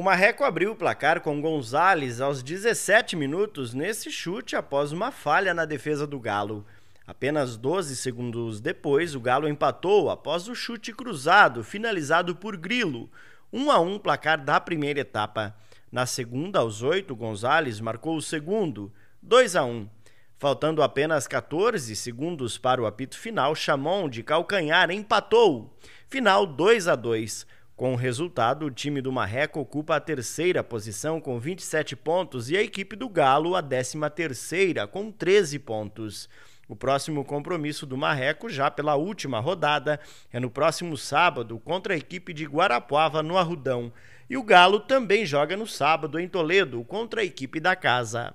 O Marreco abriu o placar com Gonzalez aos 17 minutos nesse chute após uma falha na defesa do Galo. Apenas 12 segundos depois, o Galo empatou após o chute cruzado finalizado por Grilo. 1 a 1 placar da primeira etapa. Na segunda, aos 8, Gonzalez marcou o segundo, 2 a 1. Faltando apenas 14 segundos para o apito final, Chamon de calcanhar empatou. Final 2 a 2. Com o resultado, o time do Marreco ocupa a terceira posição com 27 pontos e a equipe do Galo a décima terceira com 13 pontos. O próximo compromisso do Marreco, já pela última rodada, é no próximo sábado contra a equipe de Guarapuava no Arrudão. E o Galo também joga no sábado em Toledo contra a equipe da casa.